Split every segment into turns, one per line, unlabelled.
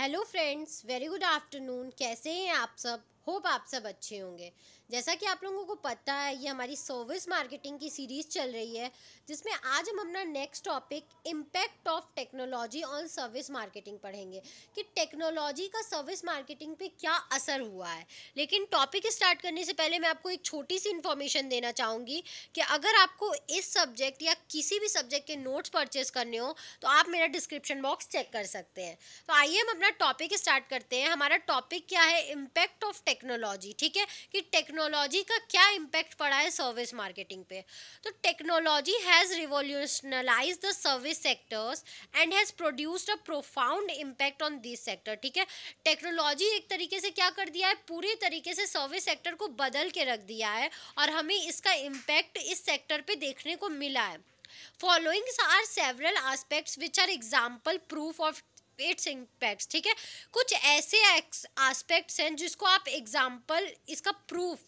hello friends very good afternoon कैसे हैं आप सब होप आप सब अच्छे होंगे जैसा कि आप लोगों को पता है ये हमारी सर्विस मार्केटिंग की सीरीज़ चल रही है जिसमें आज हम अपना next topic impact of technology on service marketing पढ़ेंगे कि टेक्नोलॉजी का सर्विस मार्केटिंग पे क्या असर हुआ है लेकिन टॉपिक स्टार्ट करने से पहले मैं आपको एक छोटी सी इन्फॉर्मेशन देना चाहूँगी कि अगर आपको इस सब्जेक्ट या किसी भी सब्जेक्ट के नोट्स परचेज करने हो तो आप मेरा डिस्क्रिप्शन बॉक्स चेक कर सकते हैं तो आइए हम अपना टॉपिक स्टार्ट करते हैं हमारा टॉपिक क्या है इम्पैक्ट ऑफ टेक्नोलॉजी ठीक है कि टेक्नो टेक्नोलॉजी का क्या इम्पैक्ट पड़ा है सर्विस मार्केटिंग पे तो technology has revolutionalise the service sectors and has produced a profound impact on this sector ठीक है टेक्नोलॉजी एक तरीके से क्या कर दिया है पूरी तरीके से सर्विस सेक्टर को बदल के रख दिया है और हमें इसका इम्पैक्ट इस सेक्टर पर देखने को मिला है followings are several aspects which are example proof of its impacts ठीक है कुछ ऐसे आस्पेक्ट्स हैं जिसको आप एग्जाम्पल इसका प्रूफ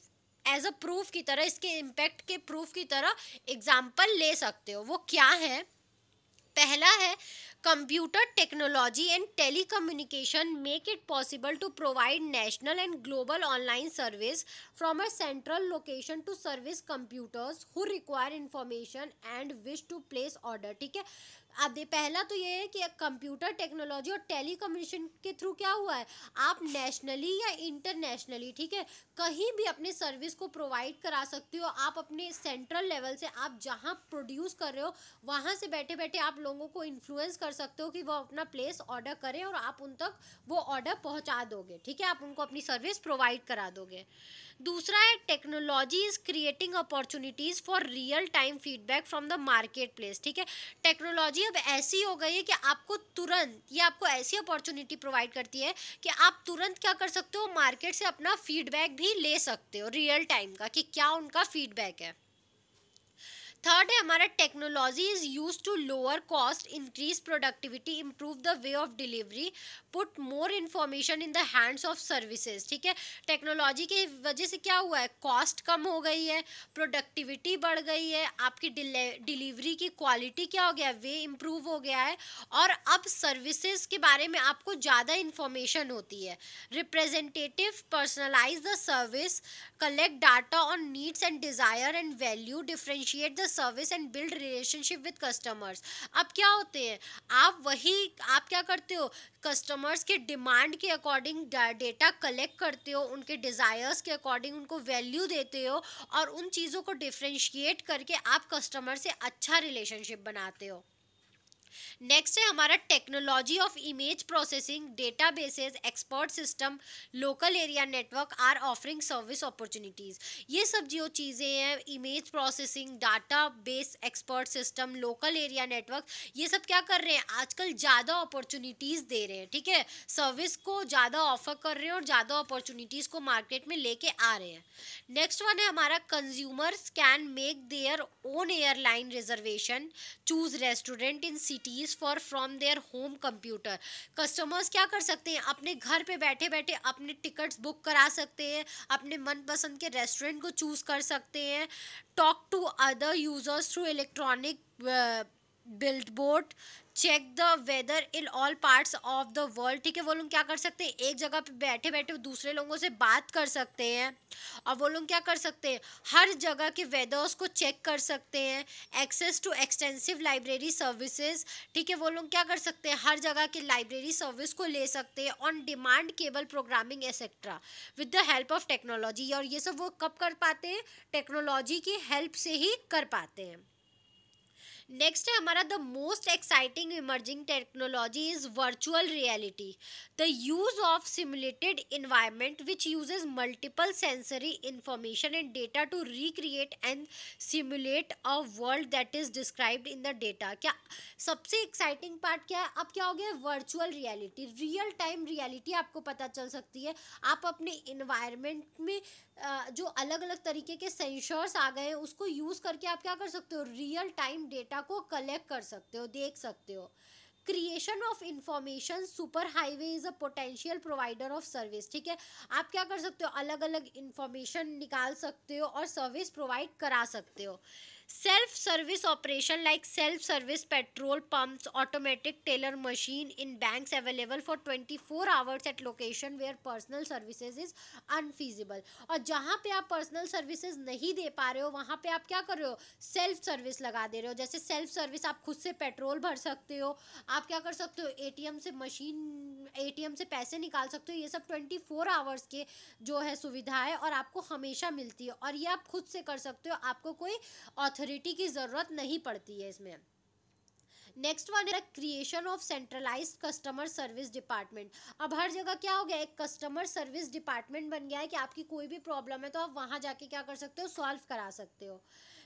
एज अ प्रूफ की तरह इसके इम्पैक्ट के प्रूफ की तरह एग्जाम्पल ले सकते हो वो क्या है पहला है computer technology and telecommunication make it possible to provide national and global online service from a central location to service computers who require information and wish to place order ठीक है आप दे पहला तो ये है कि कंप्यूटर टेक्नोलॉजी और टेली के थ्रू क्या हुआ है आप नेशनली या इंटरनेशनली ठीक है कहीं भी अपने सर्विस को प्रोवाइड करा सकते हो आप अपने सेंट्रल लेवल से आप जहाँ प्रोड्यूस कर रहे हो वहाँ से बैठे बैठे आप लोगों को इन्फ्लुएंस कर सकते हो कि वो अपना प्लेस ऑर्डर करें और आप उन तक वो ऑर्डर पहुँचा दोगे ठीक है आप उनको अपनी सर्विस प्रोवाइड करा दोगे दूसरा है technology is creating opportunities for real time feedback from the market place ठीक है टेक्नोलॉजी टेक्नोलॉजी अब ऐसी हो गई है कि आपको तुरंत ये आपको ऐसी अपॉर्चुनिटी प्रोवाइड करती है कि आप तुरंत क्या कर सकते हो मार्केट से अपना फीडबैक भी ले सकते हो रियल टाइम का कि क्या उनका फीडबैक है थर्ड है हमारा technology is use to lower cost increase productivity improve the way of delivery put more information in the hands of services ठीक है टेक्नोलॉजी की वजह से क्या हुआ है कॉस्ट कम हो गई है प्रोडक्टिविटी बढ़ गई है आपकी डिलीवरी की क्वालिटी क्या हो गया वे इम्प्रूव हो गया है और अब सर्विसेज के बारे में आपको ज़्यादा इंफॉर्मेशन होती है representative personalise the service collect data on needs and desire and value differentiate the service and build relationship with customers अब क्या होते हैं आप वही आप क्या करते हो कस्टमर्स के डिमांड के अकॉर्डिंग डेटा कलेक्ट करते हो उनके डिज़ायर्स के अकॉर्डिंग उनको वैल्यू देते हो और उन चीज़ों को डिफ्रेंशिएट करके आप कस्टमर से अच्छा रिलेशनशिप बनाते हो नेक्स्ट है हमारा technology of image processing data basis expert system local area network are offering service opportunities ये सब जो चीज़ें हैं image processing data base expert system local area network ये सब क्या कर रहे हैं आजकल ज़्यादा अपॉर्चुनिटीज़ दे रहे हैं ठीक है सर्विस को ज़्यादा ऑफर कर रहे हैं और ज़्यादा अपॉर्चुनिटीज़ को मार्केट में लेके आ रहे हैं नेक्स्ट वन है हमारा consumers can make their own airline reservation choose restaurant in cities service for from their home computer customers क्या कर सकते हैं अपने घर पे बैठे बैठे अपने टिकट्स बुक करा सकते हैं अपने मनपसंद के रेस्टोरेंट को चूज़ कर सकते हैं talk to other users through electronic bulletin board check the weather in all parts of the world ठीक है वो लोग क्या कर सकते हैं एक जगह पे बैठे बैठे दूसरे लोगों से बात कर सकते हैं और वो लोग क्या कर सकते हैं हर जगह के वेदर्स को चेक कर सकते हैं access to extensive library services ठीक है वो लोग क्या कर सकते हैं हर जगह के लाइब्रेरी सर्विस को ले सकते हैं on demand cable programming etcetera with the help of technology और ये सब वो कब कर पाते हैं टेक्नोलॉजी की हेल्प से ही कर पाते हैं नेक्स्ट है हमारा the most exciting emerging technology is virtual reality the use of simulated environment which uses multiple sensory information and data to recreate and simulate a world that is described in the data क्या सबसे exciting part क्या है अब क्या हो गया virtual reality real time reality आपको पता चल सकती है आप अपने इन्वायरमेंट में जो अलग अलग तरीके के सेंसर्स आ गए उसको यूज़ करके आप क्या कर सकते हो रियल टाइम डेटा को कलेक्ट कर सकते हो देख सकते हो creation of information super highway is a potential provider of service ठीक है आप क्या कर सकते हो अलग अलग इन्फॉर्मेशन निकाल सकते हो और सर्विस प्रोवाइड करा सकते हो self service operation like self service petrol pumps automatic teller machine in banks available for twenty four hours at location where personal services is unfeasible और जहाँ पे आप पर्सनल सर्विसेज नहीं दे पा रहे हो वहाँ पे आप क्या कर रहे हो सेल्फ सर्विस लगा दे रहे हो जैसे सेल्फ सर्विस आप खुद से पेट्रोल भर सकते हो आप क्या कर सकते हो ए से मशीन ए से पैसे निकाल सकते हो ये सब ट्वेंटी फोर आवर्स के जो है सुविधा और आपको हमेशा मिलती है और ये आप खुद से कर सकते हो आपको कोई ऑथर अथॉरिटी की ज़रूरत नहीं पड़ती है इसमें नेक्स्ट वन है creation of centralised customer service department अब हर जगह क्या हो गया एक कस्टमर सर्विस डिपार्टमेंट बन गया है कि आपकी कोई भी प्रॉब्लम है तो आप वहाँ जाके क्या कर सकते हो सॉल्व करा सकते हो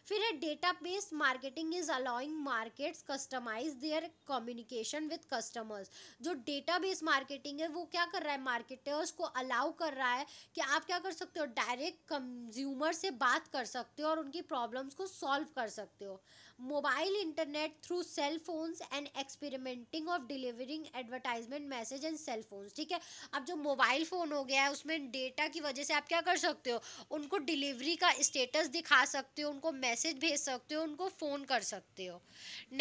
फिर है data based marketing is allowing markets customise their communication with customers जो डेटा बेस मार्केटिंग है वो क्या कर रहा है मार्केटर्स को अलाउ कर रहा है कि आप क्या कर सकते हो डायरेक्ट कंज्यूमर से बात कर सकते हो और उनकी प्रॉब्लम्स को सॉल्व कर सकते हो mobile internet through cell phones and experimenting of delivering advertisement message and cell phones ठीक है अब जो मोबाइल फ़ोन हो गया है उसमें डेटा की वजह से आप क्या कर सकते हो उनको डिलीवरी का स्टेटस दिखा सकते हो उनको मैसेज भेज सकते हो उनको फ़ोन कर सकते हो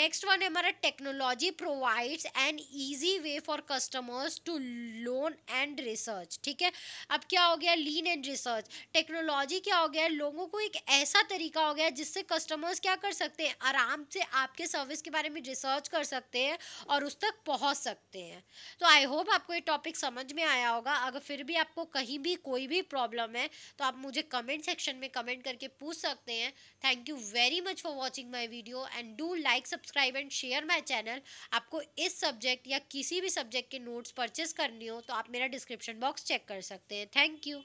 नेक्स्ट वन है हमारा technology provides an easy way for customers to loan and research ठीक है अब क्या हो गया लीन एंड रिसर्च टेक्नोलॉजी क्या हो गया लोगों को एक ऐसा तरीका हो गया जिससे कस्टमर्स क्या कर सकते हैं आराम से आपके सर्विस के बारे में रिसर्च कर सकते हैं और उस तक पहुँच सकते हैं तो आई होप आपको ये टॉपिक समझ में आया होगा अगर फिर भी आपको कहीं भी कोई भी प्रॉब्लम है तो आप मुझे कमेंट सेक्शन में कमेंट करके पूछ सकते हैं thank you very much for watching my video and do like subscribe and share my channel आपको इस सब्जेक्ट या किसी भी सब्जेक्ट के नोट्स परचेस करनी हो तो आप मेरा डिस्क्रिप्शन बॉक्स चेक कर सकते हैं थैंक यू